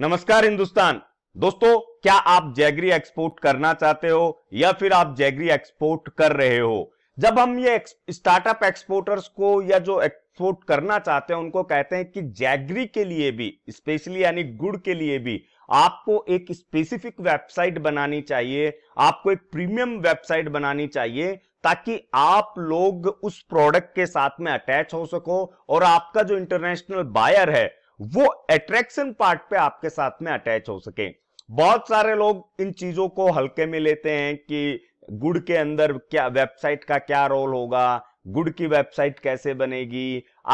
नमस्कार हिंदुस्तान दोस्तों क्या आप जैगरी एक्सपोर्ट करना चाहते हो या फिर आप जैगरी एक्सपोर्ट कर रहे हो जब हम ये स्टार्टअप एक्सपोर्टर्स को या जो एक्सपोर्ट करना चाहते हैं उनको कहते हैं कि जैगरी के लिए भी स्पेशली यानी गुड़ के लिए भी आपको एक स्पेसिफिक वेबसाइट बनानी चाहिए आपको एक प्रीमियम वेबसाइट बनानी चाहिए ताकि आप लोग उस प्रोडक्ट के साथ में अटैच हो सको और आपका जो इंटरनेशनल बायर है वो अट्रैक्शन पार्ट पे आपके साथ में अटैच हो सके बहुत सारे लोग इन चीजों को हल्के में लेते हैं कि गुड के अंदर क्या वेबसाइट का क्या रोल होगा गुड की वेबसाइट कैसे बनेगी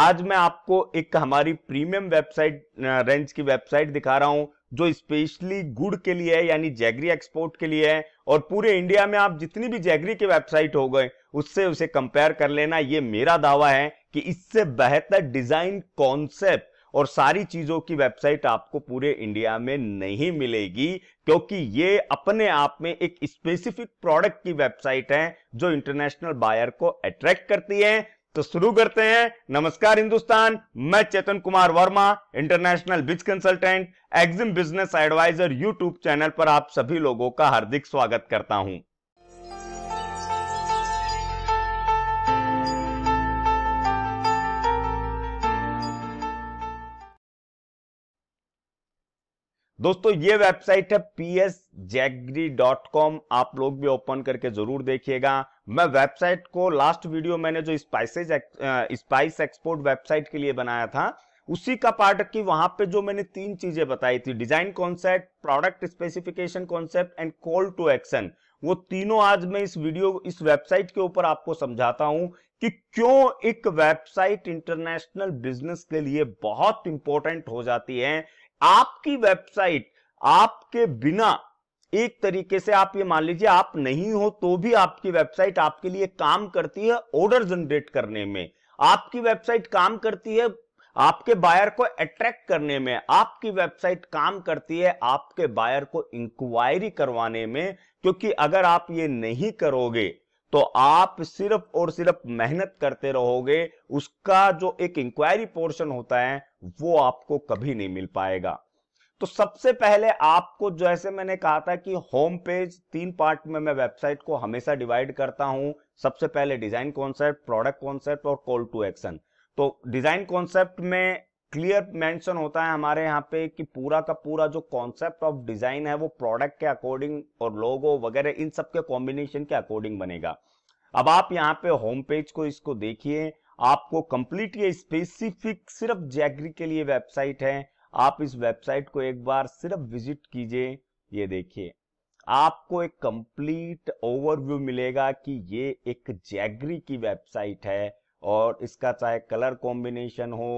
आज मैं आपको एक हमारी प्रीमियम वेबसाइट रेंज की वेबसाइट दिखा रहा हूं जो स्पेशली गुड के लिए है यानी जैगरी एक्सपोर्ट के लिए है और पूरे इंडिया में आप जितनी भी जैगरी की वेबसाइट हो गए उससे उसे कंपेयर कर लेना ये मेरा दावा है कि इससे बेहतर डिजाइन कॉन्सेप्ट और सारी चीजों की वेबसाइट आपको पूरे इंडिया में नहीं मिलेगी क्योंकि ये अपने आप में एक स्पेसिफिक प्रोडक्ट की वेबसाइट है जो इंटरनेशनल बायर को अट्रैक्ट करती है तो शुरू करते हैं नमस्कार हिंदुस्तान मैं Chetan Kumar Verma international biz consultant EXIM business advisor YouTube channel पर आप सभी लोगों का हार्दिक स्वागत करता हूं दोस्तों ये वेबसाइट है कॉम आप लोग भी ओपन करके जरूर देखिएगा मैं वेबसाइट को लास्ट वीडियो मैंने जो स्पाइसेज स्पाइस एक्सपोर्ट वेबसाइट के लिए बनाया था उसी का पार्ट की वहां पे जो मैंने तीन चीजें बताई थी design concept product specification concept and call to action वो तीनों आज मैं इस वीडियो इस वेबसाइट के ऊपर आपको समझाता हूं कि क्यों एक वेबसाइट इंटरनेशनल बिजनेस के लिए बहुत इंपॉर्टेंट हो जाती है आपकी वेबसाइट आपके बिना एक तरीके से आप ये मान लीजिए आप नहीं हो तो भी आपकी वेबसाइट आपके लिए काम करती है ऑर्डर जनरेट करने में आपकी वेबसाइट काम करती है आपके बायर को अट्रैक्ट करने में आपकी वेबसाइट काम करती है आपके बायर को इंक्वायरी करवाने में क्योंकि अगर आप ये नहीं करोगे तो आप सिर्फ और सिर्फ मेहनत करते रहोगे उसका जो एक इंक्वायरी पोर्शन होता है वो आपको कभी नहीं मिल पाएगा तो सबसे पहले आपको जैसे मैंने कहा था कि होम पेज तीन पार्ट में मैं वेबसाइट को हमेशा डिवाइड करता हूं सबसे पहले डिजाइन कॉन्सेप्ट प्रोडक्ट कॉन्सेप्ट और कॉल टू एक्शन तो डिजाइन कॉन्सेप्ट में क्लियर मेंशन होता है हमारे यहाँ पे कि पूरा का पूरा जो कॉन्सेप्ट ऑफ डिजाइन है वो प्रोडक्ट के अकॉर्डिंग और लोगो वगैरह इन सब के कॉम्बिनेशन के अकॉर्डिंग बनेगा अब आप यहाँ पे होम पेज को इसको देखिए आपको कंप्लीट ये स्पेसिफिक सिर्फ जैगरी के लिए वेबसाइट है आप इस वेबसाइट को एक बार सिर्फ विजिट कीजिए ये देखिए आपको एक कंप्लीट ओवरव्यू मिलेगा कि ये एक जैगरी की वेबसाइट है और इसका चाहे कलर कॉम्बिनेशन हो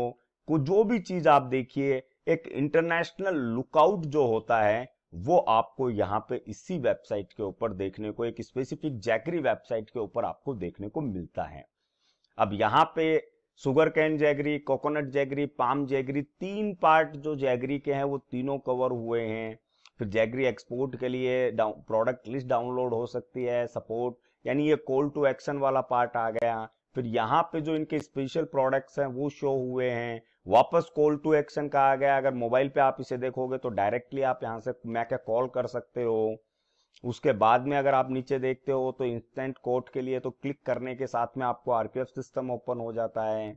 को जो भी चीज आप देखिए एक इंटरनेशनल लुकआउट जो होता है वो आपको यहाँ पे इसी वेबसाइट के ऊपर देखने को एक स्पेसिफिक जैगरी वेबसाइट के ऊपर आपको देखने को मिलता है अब यहाँ पे sugar cane jaggery coconut jaggery palm jaggery तीन पार्ट जो जैगरी के हैं वो तीनों कवर हुए हैं फिर जैगरी एक्सपोर्ट के लिए प्रोडक्ट लिस्ट डाउनलोड हो सकती है सपोर्ट यानी ये कॉल टू एक्शन वाला पार्ट आ गया फिर यहाँ पे जो इनके स्पेशल प्रोडक्ट्स हैं वो शो हुए हैं वापस कॉल टू एक्शन कहा गया अगर मोबाइल पे आप इसे देखोगे तो डायरेक्टली आप यहाँ से मैं क्या कॉल कर सकते हो उसके बाद में अगर आप नीचे देखते हो तो इंस्टेंट कोर्ट के लिए तो क्लिक करने के साथ में आपको आरपीएफ सिस्टम ओपन हो जाता है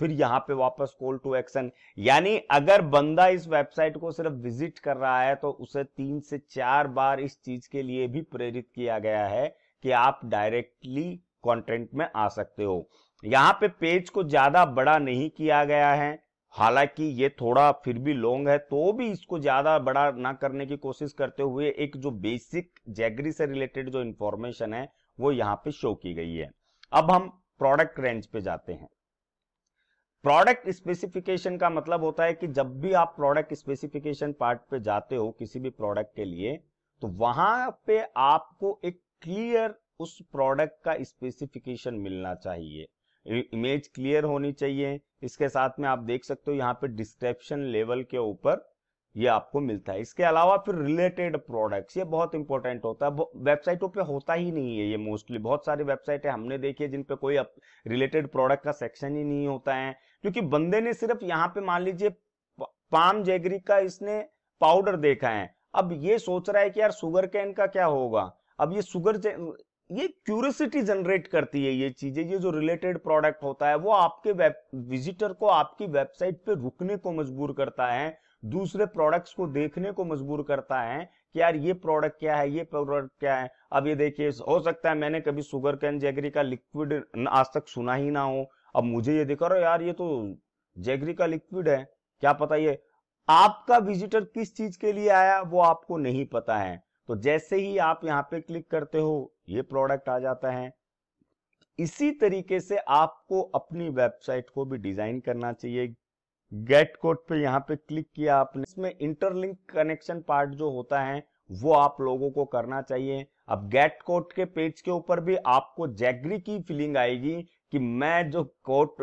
फिर यहाँ पे वापस कॉल टू एक्शन यानी अगर बंदा इस वेबसाइट को सिर्फ विजिट कर रहा है तो उसे तीन से चार बार इस चीज के लिए भी प्रेरित किया गया है कि आप डायरेक्टली कंटेंट में आ सकते हो यहाँ पे पेज को ज्यादा बड़ा नहीं किया गया है हालांकि ये थोड़ा फिर भी लॉन्ग है तो भी इसको ज्यादा बड़ा ना करने की कोशिश करते हुए एक जो बेसिक जैगरी से रिलेटेड जो इंफॉर्मेशन है वो यहाँ पे शो की गई है अब हम प्रोडक्ट रेंज पे जाते हैं प्रोडक्ट स्पेसिफिकेशन का मतलब होता है कि जब भी आप प्रोडक्ट स्पेसिफिकेशन पार्ट पे जाते हो किसी भी प्रोडक्ट के लिए तो वहां पे आपको एक क्लियर उस प्रोडक्ट का स्पेसिफिकेशन मिलना चाहिए इमेज क्लियर होनी चाहिए इसके साथ में आप देख सकते हो यहाँ पे डिस्क्रिप्शन लेवल के ऊपर ये आपको मिलता है इसके अलावा फिर रिलेटेड प्रोडक्ट्स ये बहुत इंपॉर्टेंट होता है वेबसाइटों पे होता ही नहीं है ये मोस्टली बहुत सारी वेबसाइट है हमने देखी है जिन पे कोई रिलेटेड प्रोडक्ट का सेक्शन ही नहीं होता है क्योंकि बंदे ने सिर्फ यहाँ पे मान लीजिए पाम जेगरी का इसने पाउडर देखा है अब ये सोच रहा है कि यार सुगर कैन का क्या होगा अब ये शुगर ये क्यूरियोसिटी जनरेट करती है ये चीजें ये जो रिलेटेड प्रोडक्ट होता है वो आपके वेब विजिटर को आपकी वेबसाइट पे रुकने को मजबूर करता है दूसरे प्रोडक्ट्स को देखने को मजबूर करता है कि यार ये प्रोडक्ट क्या है ये प्रोडक्ट क्या है अब ये देखिए हो सकता है मैंने कभी सुगर कैन जैगरी का लिक्विड आज तक सुना ही ना हो अब मुझे ये देखा रहा यार ये तो जैगरी का लिक्विड है क्या पता ये आपका विजिटर किस चीज के लिए आया वो आपको नहीं पता है तो जैसे ही आप यहां पे क्लिक करते हो ये प्रोडक्ट आ जाता है इसी तरीके से आपको अपनी वेबसाइट को भी डिजाइन करना चाहिए गेट कोड पे यहाँ पे क्लिक किया आपने इसमें इंटरलिंक कनेक्शन पार्ट जो होता है वो आप लोगों को करना चाहिए अब गेट कोड के पेज के ऊपर भी आपको जैगरी की फीलिंग आएगी कि मैं जो कोट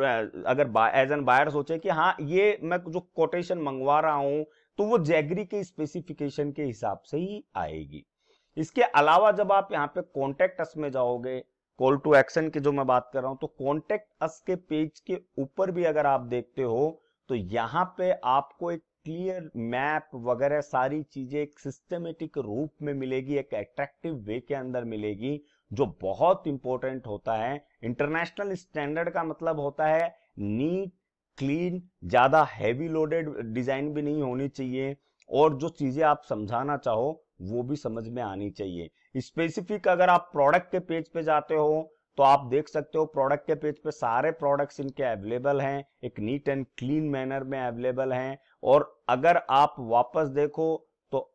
अगर एज एन बायर सोचे कि हाँ ये मैं जो कोटेशन मंगवा रहा हूं तो वो जैगरी के स्पेसिफिकेशन के हिसाब से ही आएगी इसके अलावा जब आप यहाँ पे कॉन्टेक्ट अस में जाओगे कॉल टू एक्शन की जो मैं बात कर रहा हूं तो कॉन्टेक्ट अस के पेज के ऊपर भी अगर आप देखते हो तो यहाँ पे आपको एक क्लियर मैप वगैरह सारी चीजें एक सिस्टमेटिक रूप में मिलेगी एक अट्रैक्टिव वे के अंदर मिलेगी जो बहुत इंपॉर्टेंट होता है इंटरनेशनल स्टैंडर्ड का मतलब होता है नीट क्लीन ज़्यादा हैवी लोडेड डिज़ाइन भी नहीं होनी चाहिए और जो चीज़ें आप समझाना चाहो वो भी समझ में आनी चाहिए स्पेसिफिक अगर आप प्रोडक्ट के पेज पे जाते हो तो आप देख सकते हो प्रोडक्ट के पेज पे सारे प्रोडक्ट्स इनके अवेलेबल हैं एक नीट एंड क्लीन मैनर में अवेलेबल हैं और अगर आप वापस देखो तो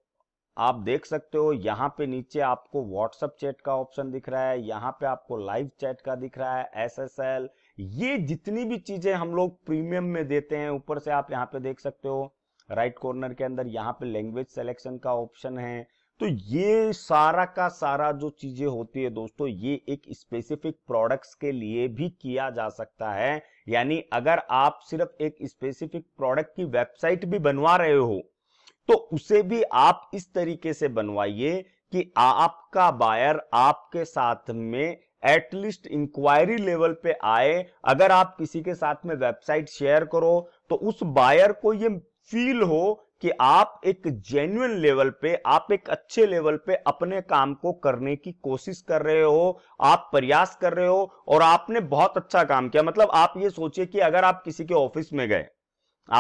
आप देख सकते हो यहाँ पे नीचे आपको व्हाट्सअप चैट का ऑप्शन दिख रहा है यहाँ पे आपको लाइव चैट का दिख रहा है एस एस एल ये जितनी भी चीजें हम लोग प्रीमियम में देते हैं ऊपर से आप यहाँ पे देख सकते हो राइट right कॉर्नर के अंदर यहाँ पे लैंग्वेज सेलेक्शन का ऑप्शन है तो ये सारा का सारा जो चीजें होती है दोस्तों ये एक स्पेसिफिक प्रोडक्ट्स के लिए भी किया जा सकता है यानी अगर आप सिर्फ एक स्पेसिफिक प्रोडक्ट की वेबसाइट भी बनवा रहे हो तो उसे भी आप इस तरीके से बनवाइए कि आपका बायर आपके साथ में एटलीस्ट इंक्वायरी लेवल पे आए अगर आप किसी के साथ में वेबसाइट शेयर करो तो उस बायर को ये फील हो कि आप एक जेन्युन लेवल पे आप एक अच्छे लेवल पे अपने काम को करने की कोशिश कर रहे हो आप प्रयास कर रहे हो और आपने बहुत अच्छा काम किया मतलब आप ये सोचिए कि अगर आप किसी के ऑफिस में गए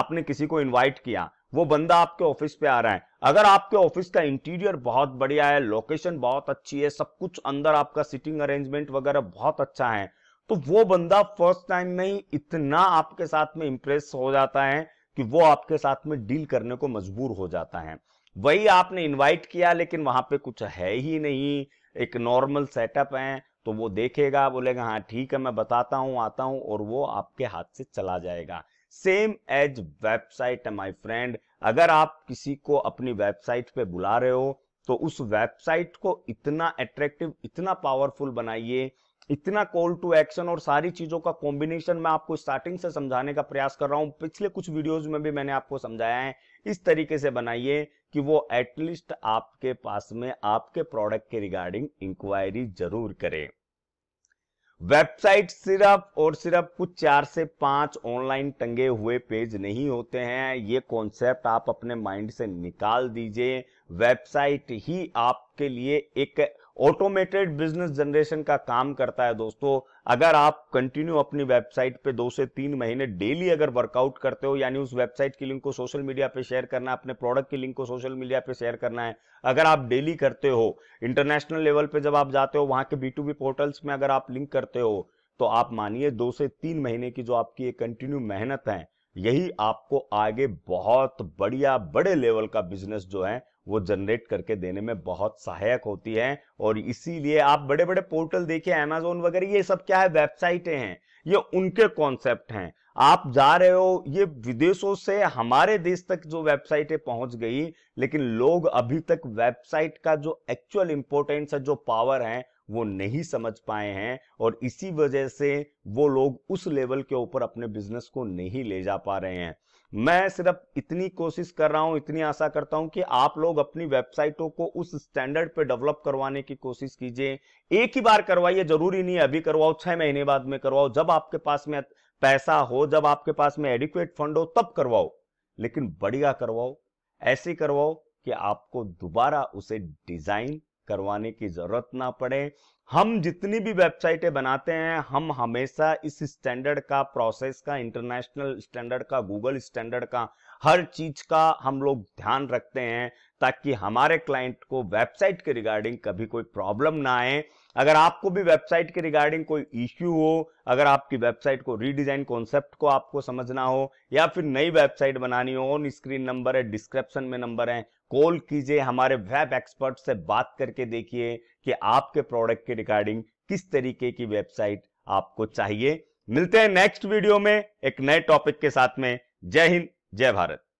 आपने किसी को इनवाइट किया वो बंदा आपके ऑफिस पे आ रहा है अगर आपके ऑफिस का इंटीरियर बहुत बढ़िया है लोकेशन बहुत अच्छी है सब कुछ अंदर आपका सिटिंग अरेंजमेंट वगैरह बहुत अच्छा है तो वो बंदा फर्स्ट टाइम में ही इतना आपके साथ में इंप्रेस हो जाता है कि वो आपके साथ में डील करने को मजबूर हो जाता है वही आपने इनवाइट किया लेकिन वहां पे कुछ है ही नहीं एक नॉर्मल सेटअप है तो वो देखेगा बोलेगा हाँ ठीक है मैं बताता हूँ आता हूँ और वो आपके हाथ से चला जाएगा same as website my friend अगर आप किसी को अपनी वेबसाइट पे बुला रहे हो तो उस वेबसाइट को इतना अट्रैक्टिव इतना पावरफुल बनाइए इतना कॉल टू एक्शन और सारी चीजों का कॉम्बिनेशन मैं आपको स्टार्टिंग से समझाने का प्रयास कर रहा हूं पिछले कुछ वीडियोस में भी मैंने आपको समझाया है इस तरीके से बनाइए कि वो एटलीस्ट आपके पास में आपके प्रोडक्ट के रिगार्डिंग इंक्वायरी जरूर करें वेबसाइट सिर्फ और सिर्फ कुछ चार से पांच ऑनलाइन टंगे हुए पेज नहीं होते हैं ये कॉन्सेप्ट आप अपने माइंड से निकाल दीजिए वेबसाइट ही आपके लिए एक ऑटोमेटेड बिजनेस जनरेशन का काम करता है दोस्तों अगर आप कंटिन्यू अपनी वेबसाइट पे दो से तीन महीने डेली अगर वर्कआउट करते हो यानी उस वेबसाइट की लिंक को सोशल मीडिया पे शेयर करना अपने प्रोडक्ट की लिंक को सोशल मीडिया पे शेयर करना है अगर आप डेली करते हो इंटरनेशनल लेवल पे जब आप जाते हो वहां के बी टू बी पोर्टल्स में अगर आप लिंक करते हो तो आप मानिए दो से तीन महीने की जो आपकी कंटिन्यू मेहनत है यही आपको आगे बहुत बढ़िया बड़े लेवल का बिजनेस जो है वो जनरेट करके देने में बहुत सहायक होती है और इसीलिए आप बड़े बड़े पोर्टल देखिए एमेजोन वगैरह ये सब क्या है वेबसाइटें हैं ये उनके कॉन्सेप्ट हैं आप जा रहे हो ये विदेशों से हमारे देश तक जो वेबसाइटें पहुंच गई लेकिन लोग अभी तक वेबसाइट का जो एक्चुअल इंपोर्टेंस है जो पावर है वो नहीं समझ पाए हैं और इसी वजह से वो लोग उस लेवल के ऊपर अपने बिजनेस को नहीं ले जा पा रहे हैं मैं सिर्फ इतनी कोशिश कर रहा हूं इतनी आशा करता हूं कि आप लोग अपनी वेबसाइटों को उस स्टैंडर्ड पे डेवलप करवाने की कोशिश कीजिए एक ही बार करवाइए जरूरी नहीं है अभी करवाओ छह महीने बाद में करवाओ जब आपके पास में पैसा हो जब आपके पास में एडिक्वेट फंड हो तब करवाओ लेकिन बढ़िया करवाओ ऐसे करवाओ कि आपको दोबारा उसे डिजाइन करवाने की जरूरत ना पड़े हम जितनी भी वेबसाइटें बनाते हैं हम हमेशा इस स्टैंडर्ड का प्रोसेस का इंटरनेशनल स्टैंडर्ड का गूगल स्टैंडर्ड का हर चीज का हम लोग ध्यान रखते हैं ताकि हमारे क्लाइंट को वेबसाइट के रिगार्डिंग कभी कोई प्रॉब्लम ना आए अगर आपको भी वेबसाइट के रिगार्डिंग कोई इश्यू हो अगर आपकी वेबसाइट को रीडिजाइन कॉन्सेप्ट को आपको समझना हो या फिर नई वेबसाइट बनानी हो ऑन स्क्रीन नंबर है डिस्क्रिप्शन में नंबर है कॉल कीजिए हमारे वेब एक्सपर्ट से बात करके देखिए कि आपके प्रोडक्ट के रिगार्डिंग किस तरीके की वेबसाइट आपको चाहिए मिलते हैं नेक्स्ट वीडियो में एक नए टॉपिक के साथ में जय हिंद जय भारत